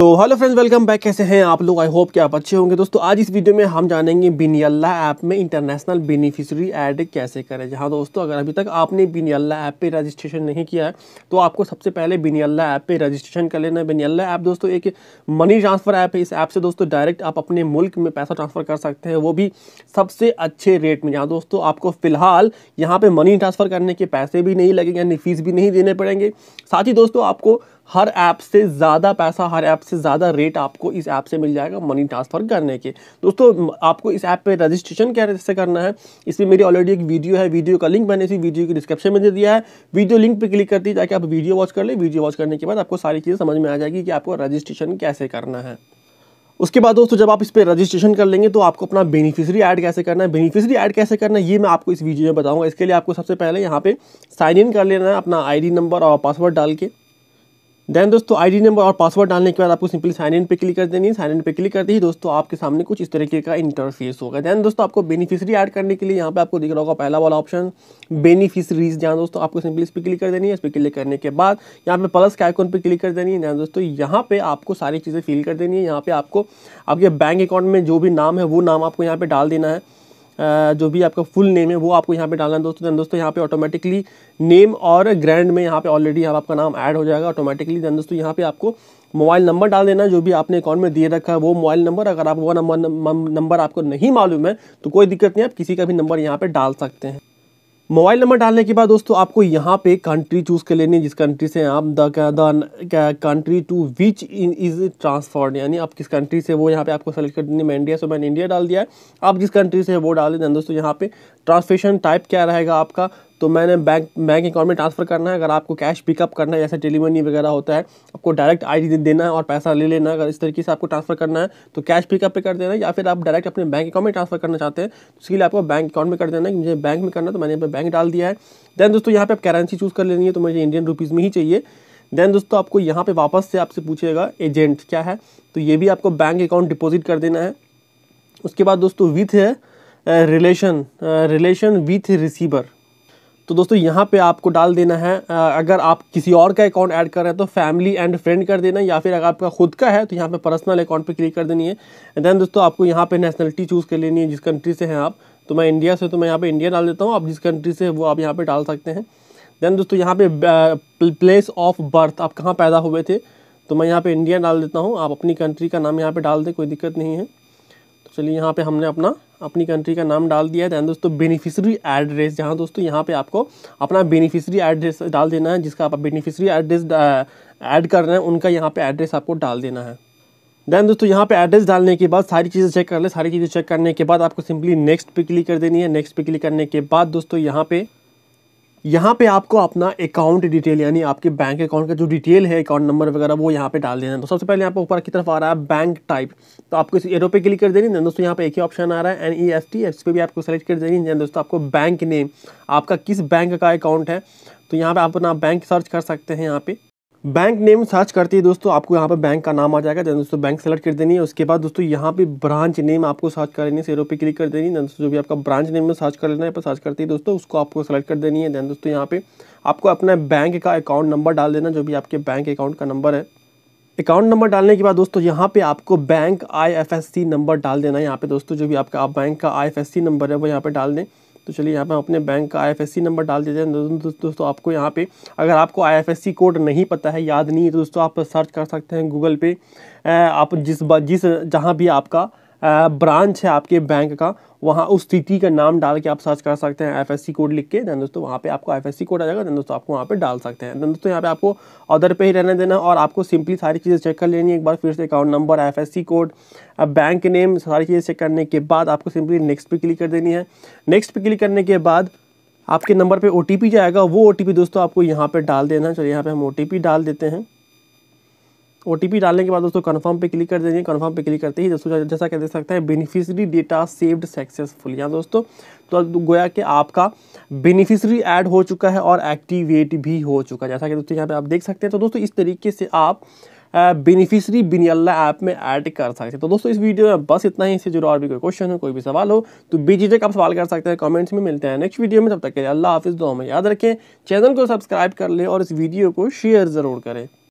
तो hello friends welcome back कैसे हैं आप लोग आई होप कि आप अच्छे होंगे दोस्तों आज इस वीडियो में हम जानेंगे बिनियल्ला ऐप में इंटरनेशनल बेनिफिशियरी ऐड कैसे करें जहां दोस्तों अगर अभी तक आपने बिनियल्ला ऐप पे रजिस्ट्रेशन नहीं किया है तो आपको सबसे पहले बिनियल्ला ऐप पे रजिस्ट्रेशन कर लेना है बिनियल्ला ऐप दोस्तों एक मनी ट्रांसफ़र ऐप है इस ऐप से दोस्तों डायरेक्ट आप अपने मुल्क में पैसा ट्रांसफ़र कर सकते हैं वो भी सबसे अच्छे रेट में जहाँ दोस्तों आपको फ़िलहाल यहाँ पर मनी ट्रांसफ़र करने के पैसे भी नहीं लगेंगे यानी फ़ीस भी नहीं देने पड़ेंगे साथ ही दोस्तों आपको हर ऐप से ज़्यादा पैसा हर ऐप से ज़्यादा रेट आपको इस ऐप से मिल जाएगा मनी ट्रांसफ़र करने के दोस्तों आपको इस ऐप पे रजिस्ट्रेशन कैसे करना है इसमें मेरी ऑलरेडी एक वीडियो है वीडियो का लिंक मैंने इसी वीडियो की डिस्क्रिप्शन में दे दिया है वीडियो लिंक पर क्लिक कर दी ताकि आप वीडियो वॉच कर लें वीडियो वॉच करने के बाद आपको सारी चीज़ें समझ में आ जाएगी कि आपको रजिस्ट्रेशन कैसे करना है उसके बाद दोस्तों जब आप इस पर रजिस्ट्रेशन कर लेंगे तो आपको अपना बेनिफिशियरी ऐड कैसे करना है बेनिफिशियरी ऐड कैसे करना है ये मैं आपको इस वीडियो में बताऊंगा इसके लिए आपको सबसे पहले यहाँ पर साइन इन कर लेना है अपना आई नंबर और पासवर्ड डाल के देन दोस्तों आईडी नंबर और पासवर्ड डालने के बाद आपको सिंपली साइन इन पे क्लिक कर देनी है साइन इन पे क्लिक करते ही दोस्तों आपके सामने कुछ इस तरीके का इंटरफेस होगा देन दोस्तों आपको बेनिफिशियरी ऐड करने के लिए यहाँ पे आपको दिख रहा होगा पहला वाला ऑप्शन बेनिफिशरीज जहाँ दोस्तों आपको सिंपली इस पर क्लिक कर देनी है इस पर क्लिक करने के बाद यहाँ पे प्लस के आइकॉन पर क्लिक कर देनी है देन दोस्तों यहाँ पे आपको सारी चीज़ें फिल कर देनी है यहाँ पे आपको आपके बैंक अकाउंट में जो भी नाम है वो नाम आपको यहाँ पे डाल देना है जो भी आपका फुल नेम है वो आपको यहाँ पे डालना है दोस्तों दोस्तों यहाँ पे ऑटोमेटिकली नेम और ग्रैंड में यहाँ पे ऑलरेडी यहाँ आपका नाम ऐड हो जाएगा ऑटोमेटिकली दैन दोस्तों यहाँ पे आपको मोबाइल नंबर डाल देना जो भी आपने अकाउंट में दिए रखा है वो मोबाइल नंबर अगर आप वो नंबर नंबर आपको नहीं मालूम है तो कोई दिक्कत नहीं आप किसी का भी नंबर यहाँ पर डाल सकते हैं मोबाइल नंबर डालने के बाद दोस्तों आपको यहाँ पे कंट्री चूज़ कर लेनी है जिस कंट्री से आप the country to which is transferred यानी आप किस कंट्री से वो यहाँ पे आपको सेलेक्ट कर देनी है मैं इंडिया से मैंने इंडिया डाल दिया है आप जिस कंट्री से वो डाल दें दोस्तों यहाँ पे ट्रांसफेशन टाइप क्या रहेगा आपका तो मैंने बैंक बैंक अकाउंट में ट्रांसफ़र करना है अगर आपको कैश पिकअप करना है जैसे टेली मनी वगैरह होता है आपको डायरेक्ट आईडी देना है और पैसा ले लेना है अगर इस तरीके से आपको ट्रांसफ़र करना है तो कैश पिकअप पे कर देना है या फिर आप डायरेक्ट अपने बैंक अकाउंट में ट्रांसफ़र करना चाहते हैं तो इसके लिए आपको बैंक अकाउंट में कर देना है मुझे बैंक में करना तो मैंने यहाँ बैंक डाल दिया है देन दोस्तों यहाँ पर आप करेंसी चूज़ कर लेनी है तो मुझे इंडियन रुपीज़ में ही चाहिए देन दोस्तों आपको यहाँ पर वापस से आपसे पूछेगा एजेंट क्या है तो ये भी आपको बैंक अकाउंट डिपॉजिट कर देना है उसके बाद दोस्तों विथ है रिलेशन रिलेशन विथ रिसीवर तो दोस्तों यहाँ पे आपको डाल देना है अगर आप किसी और का अकाउंट ऐड कर रहे हैं तो फैमिली एंड फ्रेंड कर देना या फिर अगर आपका खुद का है तो यहाँ पे पर्सनल अकाउंट पे क्लिक कर देनी है देन दोस्तों आपको यहाँ पे नेशनलिटी चूज़ कर लेनी है जिस कंट्री से हैं आप तो मैं इंडिया से तो मैं यहाँ पर इंडिया डाल देता हूँ आप जिस कंट्री से वो आप यहाँ पर डाल सकते हैं देन दोस्तों यहाँ पे प्लेस ऑफ बर्थ आप कहाँ पैदा हुए थे तो मैं यहाँ पर इंडिया डाल देता हूँ आप अपनी कंट्री का नाम यहाँ पर डाल दें कोई दिक्कत नहीं है चलिए यहाँ पे हमने अपना अपनी कंट्री का नाम डाल दिया है दैन दोस्तों बेनिफिशरी एड्रेस जहाँ दोस्तों यहाँ पे आपको अपना बेनिफिशरी एड्रेस डाल देना है जिसका आप बेनिफिशरी एड्रेस ऐड कर रहे हैं उनका यहाँ पे एड्रेस आपको डाल देना है देन दोस्तों यहाँ पे एड्रेस डालने के बाद सारी चीज़ें चेक कर ले सारी चीज़ें चेक करने के बाद आपको सिंपली नेक्स्ट पे क्लिक कर देनी है नेक्स्ट पे क्लिक करने के बाद दोस्तों यहाँ पे यहाँ पे आपको अपना अकाउंट डिटेल यानी आपके बैंक अकाउंट का जो डिटेल है अकाउंट नंबर वगैरह वो यहाँ पे डाल देना है तो सबसे पहले यहाँ पे ऊपर की तरफ आ रहा है बैंक टाइप तो आपको इस एरो पे क्लिक कर देनी है दोस्तों यहाँ पे एक ही ऑप्शन आ रहा है N E S T S पे भी आपको सेलेक्ट कर देनी है दोस्तों आपको बैंक नेम आपका किस बैंक का अकाउंट है तो यहाँ पर आप अपना बैंक सर्च कर सकते हैं यहाँ पर बैंक नेम सर्च करती है दोस्तों आपको यहाँ पर बैंक का नाम आ जाएगा जैसे दोस्तों बैंक सेलेक्ट कर देनी है उसके बाद दोस्तों यहाँ पे ब्रांच नेम आपको सर्च कर लेनी है सेरो पे क्लिक कर देनी है दोस्तों जो भी आपका ब्रांच नेम में सर्च कर लेना है सर्च करती है दोस्तों उसको आपको सेलेक्ट कर देनी है देन दोस्तों यहाँ पे आपको अपना बैंक का अकाउंट नंबर डाल देना जो भी आपके बैंक अकाउंट का नंबर है अकाउंट नंबर डालने के बाद दोस्तों यहाँ पे आपको बैंक आई नंबर डाल देना है यहाँ पे दोस्तों जो भी आपका आप बैंक का आई नंबर है वो यहाँ पे डाल दें तो चलिए यहाँ पे हम अपने बैंक का आई नंबर डाल देते हैं दोस्तों आपको यहाँ पे अगर आपको आई कोड नहीं पता है याद नहीं है तो दोस्तों आप सर्च कर सकते हैं गूगल पे आप जिस जिस जहाँ भी आपका ब्रांच है आपके बैंक का वहाँ उस स्थिति का नाम डाल के आप सर्च कर सकते हैं एफ कोड लिख के दैन दोस्तों वहाँ पे आपको एफ कोड आ जाएगा दैन दोस्तों आपको वहाँ पे डाल सकते हैं दैन दोस्तों यहाँ पे आपको अदर पे ही रहने देना और आपको सिंपली सारी चीज़ें चेक कर लेनी है एक बार फिर से account number F code bank name सारी चीज़ें चेक करने के बाद आपको सिंपली नेक्स्ट पर क्लिक कर देनी है नेक्स्ट पर क्लिक करने के बाद आपके नंबर पर ओ जाएगा वो ओ दोस्तों आपको यहाँ पर डाल देना है चलिए यहाँ पर हम ओ डाल देते हैं ओ डालने के बाद दोस्तों कन्फर्म पे क्लिक कर देंगे कन्फर्म पे क्लिक करते ही दोस्तों जैसा क्या देख सकते हैं बेनिफिशरी डेटा सेव्ड सक्सेसफुल यहाँ दोस्तों तो गोया कि आपका बेनिफिशरी ऐड हो चुका है और एक्टिवेट भी हो चुका है जैसा कि दोस्तों यहाँ पे आप देख सकते हैं तो दोस्तों इस तरीके से आप बेनिफिशरी बिनियल्ला ऐप में ऐड कर सकते हैं तो दोस्तों इस वीडियो में बस इतना ही इससे जुड़ा और भी कोई क्वेश्चन हो कोई भी सवाल हो तो बेझिझक आप सवाल कर सकते हैं कमेंट्स में मिलते हैं नेक्स्ट वीडियो में तब तक के लिए अल्लाह हाफिज़ दो हमें याद रखें चैनल को सब्सक्राइब कर लें और इस वीडियो को शेयर ज़रूर करें